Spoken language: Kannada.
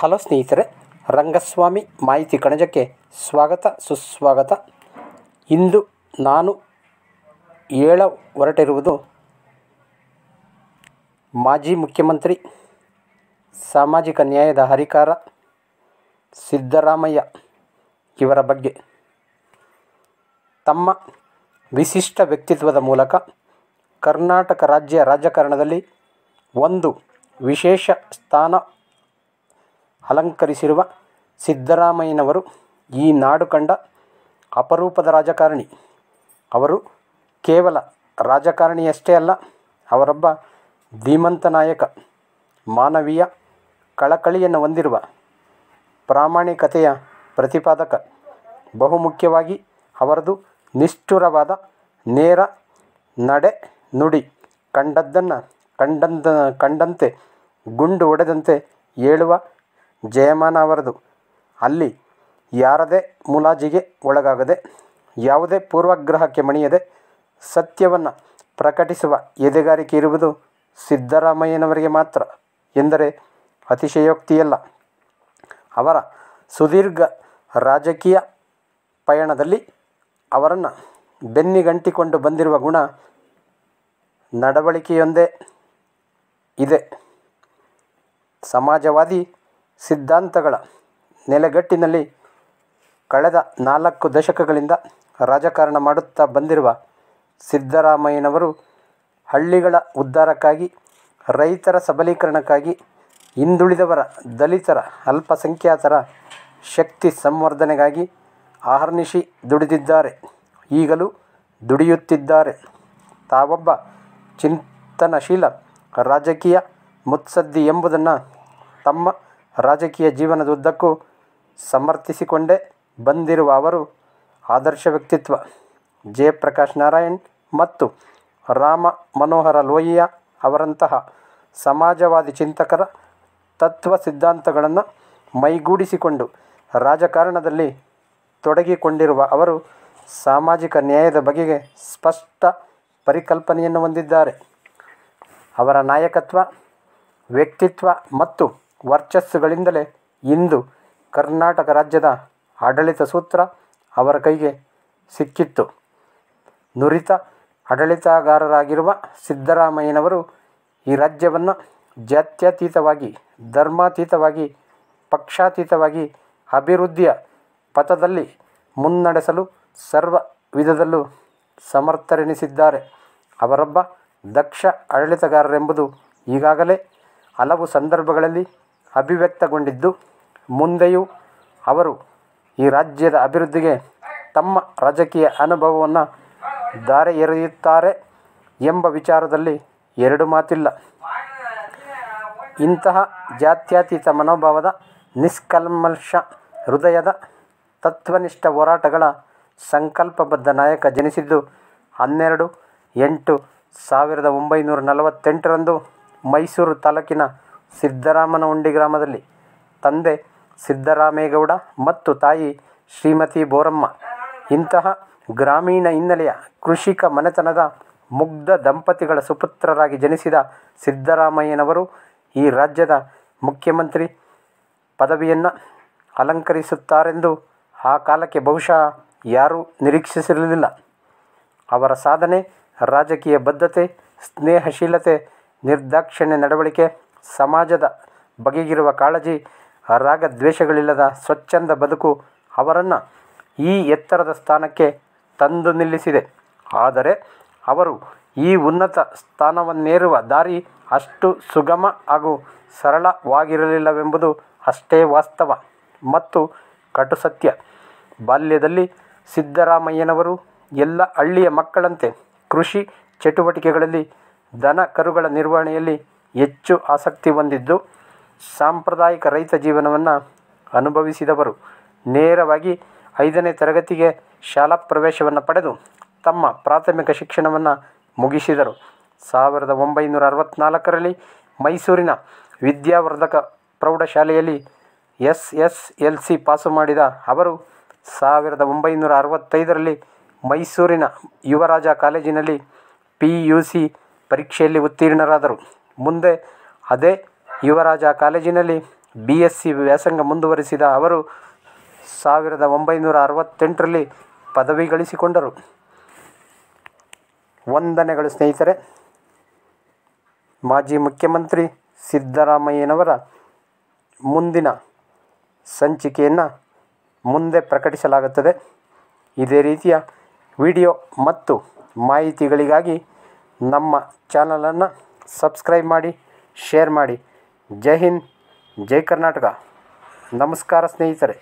ಹಲೋ ಸ್ನೇಹಿತರೆ ರಂಗಸ್ವಾಮಿ ಮಾಹಿತಿ ಕಣಜಕ್ಕೆ ಸ್ವಾಗತ ಸುಸ್ವಾಗತ ಇಂದು ನಾನು ಹೇಳ ಹೊರಟಿರುವುದು ಮಾಜಿ ಮುಖ್ಯಮಂತ್ರಿ ಸಾಮಾಜಿಕ ನ್ಯಾಯದ ಹರಿಕಾರ ಸಿದ್ದರಾಮಯ್ಯ ಇವರ ಬಗ್ಗೆ ತಮ್ಮ ವಿಶಿಷ್ಟ ವ್ಯಕ್ತಿತ್ವದ ಮೂಲಕ ಕರ್ನಾಟಕ ರಾಜ್ಯ ರಾಜಕಾರಣದಲ್ಲಿ ಒಂದು ವಿಶೇಷ ಸ್ಥಾನ ಅಲಂಕರಿಸಿರುವ ಸಿದ್ದರಾಮಯ್ಯನವರು ಈ ನಾಡು ಕಂಡ ಅಪರೂಪದ ರಾಜಕಾರಣಿ ಅವರು ಕೇವಲ ರಾಜಕಾರಣಿಯಷ್ಟೇ ಅಲ್ಲ ಅವರೊಬ್ಬ ಧೀಮಂತ ನಾಯಕ ಮಾನವೀಯ ಕಳಕಳಿಯನ್ನು ಹೊಂದಿರುವ ಪ್ರಾಮಾಣಿಕತೆಯ ಪ್ರತಿಪಾದಕ ಬಹುಮುಖ್ಯವಾಗಿ ಅವರದು ನಿಷ್ಠುರವಾದ ನೇರ ನಡೆ ನುಡಿ ಕಂಡದ್ದನ್ನು ಕಂಡಂತ ಕಂಡಂತೆ ಗುಂಡು ಒಡೆದಂತೆ ಹೇಳುವ ಜಯಮಾನ ಅವರದು ಅಲ್ಲಿ ಯಾರದೇ ಮುಲಾಜಿಗೆ ಒಳಗಾಗದೆ ಯಾವುದೇ ಪೂರ್ವಗ್ರಹಕ್ಕೆ ಮಣಿಯದೆ ಸತ್ಯವನ್ನು ಪ್ರಕಟಿಸುವ ಎದೆಗಾರಿಕೆ ಇರುವುದು ಸಿದ್ದರಾಮಯ್ಯನವರಿಗೆ ಮಾತ್ರ ಎಂದರೆ ಅತಿಶಯೋಕ್ತಿಯಲ್ಲ ಅವರ ಸುದೀರ್ಘ ರಾಜಕೀಯ ಪಯಣದಲ್ಲಿ ಅವರನ್ನು ಬೆನ್ನಿಗಂಟಿಕೊಂಡು ಬಂದಿರುವ ಗುಣ ನಡವಳಿಕೆಯೊಂದೇ ಇದೆ ಸಮಾಜವಾದಿ ಸಿದ್ಧಾಂತಗಳ ನೆಲೆಗಟ್ಟಿನಲ್ಲಿ ಕಳೆದ ನಾಲ್ಕು ದಶಕಗಳಿಂದ ರಾಜಕಾರಣ ಮಾಡುತ್ತಾ ಬಂದಿರುವ ಸಿದ್ದರಾಮಯ್ಯನವರು ಹಳ್ಳಿಗಳ ಉದ್ಧಾರಕ್ಕಾಗಿ ರೈತರ ಸಬಲೀಕರಣಕ್ಕಾಗಿ ಹಿಂದುಳಿದವರ ದಲಿತರ ಅಲ್ಪಸಂಖ್ಯಾತರ ಶಕ್ತಿ ಸಂವರ್ಧನೆಗಾಗಿ ಆಹರ್ನಿಶಿ ದುಡಿದಿದ್ದಾರೆ ಈಗಲೂ ದುಡಿಯುತ್ತಿದ್ದಾರೆ ತಾವೊಬ್ಬ ಚಿಂತನಶೀಲ ರಾಜಕೀಯ ಮುತ್ಸದ್ದಿ ಎಂಬುದನ್ನು ತಮ್ಮ ರಾಜಕೀಯ ಜೀವನದುದ್ದಕ್ಕೂ ಸಮರ್ಥಿಸಿಕೊಂಡೇ ಬಂದಿರುವ ಅವರು ಆದರ್ಶ ವ್ಯಕ್ತಿತ್ವ ಜಯಪ್ರಕಾಶ್ ನಾರಾಯಣ್ ಮತ್ತು ರಾಮ ಮನೋಹರ ಲೋಹಿಯಾ ಅವರಂತಹ ಸಮಾಜವಾದಿ ಚಿಂತಕರ ತತ್ವ ಸಿದ್ಧಾಂತಗಳನ್ನು ಮೈಗೂಡಿಸಿಕೊಂಡು ರಾಜಕಾರಣದಲ್ಲಿ ತೊಡಗಿಕೊಂಡಿರುವ ಅವರು ಸಾಮಾಜಿಕ ನ್ಯಾಯದ ಬಗೆಗೆ ಸ್ಪಷ್ಟ ಪರಿಕಲ್ಪನೆಯನ್ನು ಹೊಂದಿದ್ದಾರೆ ಅವರ ನಾಯಕತ್ವ ವ್ಯಕ್ತಿತ್ವ ಮತ್ತು ವರ್ಚಸ್ಸುಗಳಿಂದಲೇ ಇಂದು ಕರ್ನಾಟಕ ರಾಜ್ಯದ ಆಡಳಿತ ಸೂತ್ರ ಅವರ ಕೈಗೆ ಸಿಕ್ಕಿತ್ತು ನುರಿತ ಆಡಳಿತಗಾರರಾಗಿರುವ ಸಿದ್ದರಾಮಯ್ಯನವರು ಈ ರಾಜ್ಯವನ್ನು ಜಾತ್ಯತೀತವಾಗಿ ಧರ್ಮಾತೀತವಾಗಿ ಪಕ್ಷಾತೀತವಾಗಿ ಅಭಿವೃದ್ಧಿಯ ಪಥದಲ್ಲಿ ಮುನ್ನಡೆಸಲು ಸರ್ವ ವಿಧದಲ್ಲೂ ಸಮರ್ಥರೆನಿಸಿದ್ದಾರೆ ಅವರೊಬ್ಬ ದಕ್ಷ ಆಡಳಿತಗಾರರೆಂಬುದು ಈಗಾಗಲೇ ಹಲವು ಸಂದರ್ಭಗಳಲ್ಲಿ ಅಭಿವ್ಯಕ್ತಗೊಂಡಿದ್ದು ಮುಂದೆಯೂ ಅವರು ಈ ರಾಜ್ಯದ ಅಭಿವೃದ್ಧಿಗೆ ತಮ್ಮ ರಾಜಕೀಯ ಅನುಭವವನ್ನು ಧಾರೆ ಎರೆಯುತ್ತಾರೆ ಎಂಬ ವಿಚಾರದಲ್ಲಿ ಎರಡು ಮಾತಿಲ್ಲ ಇಂತಹ ಜಾತ್ಯತೀತ ಮನೋಭಾವದ ನಿಷ್ಕಲ್ಮಶ ಹೃದಯದ ತತ್ವನಿಷ್ಠ ಹೋರಾಟಗಳ ಸಂಕಲ್ಪಬದ್ಧ ನಾಯಕ ಜನಿಸಿದ್ದು ಹನ್ನೆರಡು ಎಂಟು ಸಾವಿರದ ಒಂಬೈನೂರ ನಲವತ್ತೆಂಟರಂದು ಮೈಸೂರು ತಾಲೂಕಿನ ಸಿದ್ದರಾಮನ ಉಂಡಿ ಗ್ರಾಮದಲ್ಲಿ ತಂದೆ ಸಿದ್ದರಾಮೇಗೌಡ ಮತ್ತು ತಾಯಿ ಶ್ರೀಮತಿ ಬೋರಮ್ಮ ಇಂತಹ ಗ್ರಾಮೀಣ ಹಿನ್ನೆಲೆಯ ಕೃಷಿಕ ಮನೆತನದ ಮುಗ್ಧ ದಂಪತಿಗಳ ಸುಪುತ್ರರಾಗಿ ಜನಿಸಿದ ಸಿದ್ದರಾಮಯ್ಯನವರು ಈ ರಾಜ್ಯದ ಮುಖ್ಯಮಂತ್ರಿ ಪದವಿಯನ್ನು ಅಲಂಕರಿಸುತ್ತಾರೆಂದು ಆ ಕಾಲಕ್ಕೆ ಬಹುಶಃ ಯಾರೂ ನಿರೀಕ್ಷಿಸಿರಲಿಲ್ಲ ಅವರ ಸಾಧನೆ ರಾಜಕೀಯ ಬದ್ಧತೆ ಸ್ನೇಹಶೀಲತೆ ನಿರ್ದಾಕ್ಷಿಣ್ಯ ನಡವಳಿಕೆ ಸಮಾಜದ ಬಗೆಗಿರುವ ಕಾಳಜಿ ರಾಗದ್ವೇಷಗಳಿಲ್ಲದ ಸ್ವಚ್ಛಂದ ಬದುಕು ಅವರನ್ನು ಈ ಎತ್ತರದ ಸ್ಥಾನಕ್ಕೆ ತಂದು ನಿಲ್ಲಿಸಿದೆ ಆದರೆ ಅವರು ಈ ಉನ್ನತ ಸ್ಥಾನವನ್ನೇರುವ ದಾರಿ ಅಷ್ಟು ಸುಗಮ ಹಾಗೂ ಸರಳವಾಗಿರಲಿಲ್ಲವೆಂಬುದು ಅಷ್ಟೇ ವಾಸ್ತವ ಮತ್ತು ಕಟು ಸತ್ಯ ಬಾಲ್ಯದಲ್ಲಿ ಸಿದ್ದರಾಮಯ್ಯನವರು ಎಲ್ಲ ಹಳ್ಳಿಯ ಮಕ್ಕಳಂತೆ ಕೃಷಿ ಚಟುವಟಿಕೆಗಳಲ್ಲಿ ದನ ಕರುಗಳ ನಿರ್ವಹಣೆಯಲ್ಲಿ ಹೆಚ್ಚು ಆಸಕ್ತಿ ಹೊಂದಿದ್ದು ಸಾಂಪ್ರದಾಯಿಕ ರೈತ ಜೀವನವನ್ನು ಅನುಭವಿಸಿದವರು ನೇರವಾಗಿ ಐದನೇ ತರಗತಿಗೆ ಶಾಲಾ ಪ್ರವೇಶವನ್ನು ಪಡೆದು ತಮ್ಮ ಪ್ರಾಥಮಿಕ ಶಿಕ್ಷಣವನ್ನು ಮುಗಿಸಿದರು ಸಾವಿರದ ಒಂಬೈನೂರ ಅರವತ್ತ್ನಾಲ್ಕರಲ್ಲಿ ಮೈಸೂರಿನ ವಿದ್ಯಾವರ್ಧಕ ಪ್ರೌಢಶಾಲೆಯಲ್ಲಿ S S L C pass ಮಾಡಿದ ಅವರು ಸಾವಿರದ ಒಂಬೈನೂರ ಅರವತ್ತೈದರಲ್ಲಿ ಮೈಸೂರಿನ ಯುವರಾಜ ಕಾಲೇಜಿನಲ್ಲಿ ಪಿ ಯು ಸಿ ಪರೀಕ್ಷೆಯಲ್ಲಿ ಉತ್ತೀರ್ಣರಾದರು ಮುಂದೆ ಅದೇ ಯುವರಾಜ ಕಾಲೇಜಿನಲ್ಲಿ ಬಿ ಎಸ್ ಸಿ ವ್ಯಾಸಂಗ ಮುಂದುವರಿಸಿದ ಅವರು ಸಾವಿರದ ಒಂಬೈನೂರ ಅರವತ್ತೆಂಟರಲ್ಲಿ ಪದವಿ ಗಳಿಸಿಕೊಂಡರು ವಂದನೆಗಳು ಸ್ನೇಹಿತರೆ ಮಾಜಿ ಮುಖ್ಯಮಂತ್ರಿ ಸಿದ್ದರಾಮಯ್ಯನವರ ಮುಂದಿನ ಸಂಚಿಕೆಯನ್ನು ಮುಂದೆ ಪ್ರಕಟಿಸಲಾಗುತ್ತದೆ ಇದೇ ರೀತಿಯ ವಿಡಿಯೋ ಮತ್ತು ಮಾಹಿತಿಗಳಿಗಾಗಿ ನಮ್ಮ ಚಾನಲನ್ನು सब्सक्राइब ಮಾಡಿ แชร์ ಮಾಡಿ ಜೈ ಹಿಂದ್ ಜೈ ಕರ್ನಾಟಕ ನಮಸ್ಕಾರ ಸ್ನೇಹಿತರೆ